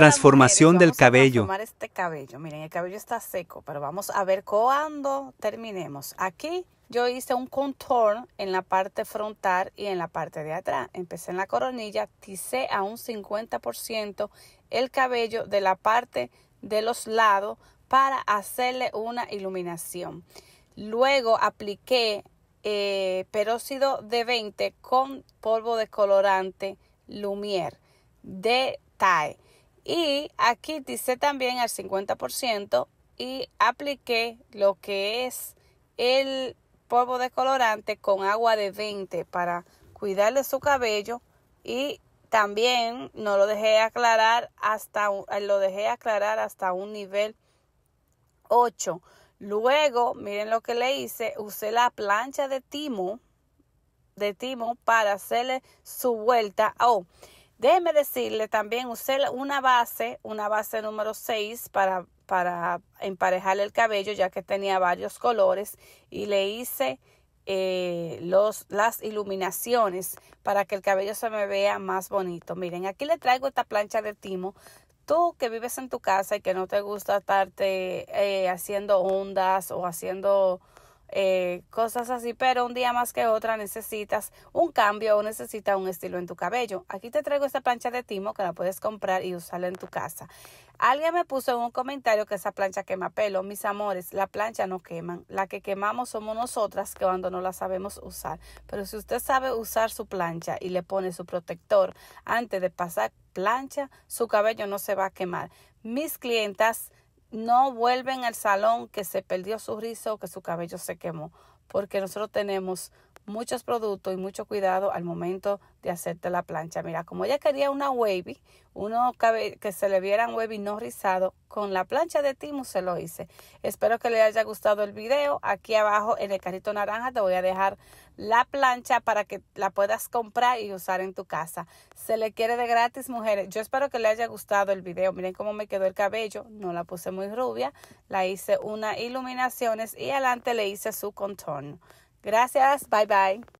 Transformación del cabello. este cabello. Miren, el cabello está seco, pero vamos a ver cuándo terminemos. Aquí yo hice un contorno en la parte frontal y en la parte de atrás. Empecé en la coronilla, ticé a un 50% el cabello de la parte de los lados para hacerle una iluminación. Luego apliqué eh, peróxido de 20 con polvo de colorante Lumière de TAE. Y aquí dice también al 50% y apliqué lo que es el polvo colorante con agua de 20 para cuidarle su cabello y también no lo dejé aclarar hasta eh, lo dejé aclarar hasta un nivel 8. Luego, miren lo que le hice, usé la plancha de timo de timo para hacerle su vuelta. Oh, Déjeme decirle también, usé una base, una base número 6 para, para emparejarle el cabello ya que tenía varios colores y le hice eh, los, las iluminaciones para que el cabello se me vea más bonito. Miren, aquí le traigo esta plancha de timo. Tú que vives en tu casa y que no te gusta estarte eh, haciendo ondas o haciendo eh, cosas así, pero un día más que otra necesitas un cambio o necesitas un estilo en tu cabello. Aquí te traigo esta plancha de timo que la puedes comprar y usarla en tu casa. Alguien me puso en un comentario que esa plancha quema pelo. Mis amores, la plancha no queman. La que quemamos somos nosotras que cuando no la sabemos usar. Pero si usted sabe usar su plancha y le pone su protector antes de pasar plancha, su cabello no se va a quemar. Mis clientas no vuelven al salón que se perdió su rizo o que su cabello se quemó, porque nosotros tenemos muchos productos y mucho cuidado al momento de hacerte la plancha. Mira, como ella quería una wavy, uno que se le vieran wavy no rizado, con la plancha de Timu se lo hice. Espero que le haya gustado el video. Aquí abajo en el carrito naranja te voy a dejar la plancha para que la puedas comprar y usar en tu casa. Se le quiere de gratis, mujeres. Yo espero que le haya gustado el video. Miren cómo me quedó el cabello. No la puse muy rubia. La hice una iluminaciones y adelante le hice su contorno. Gracias, bye bye.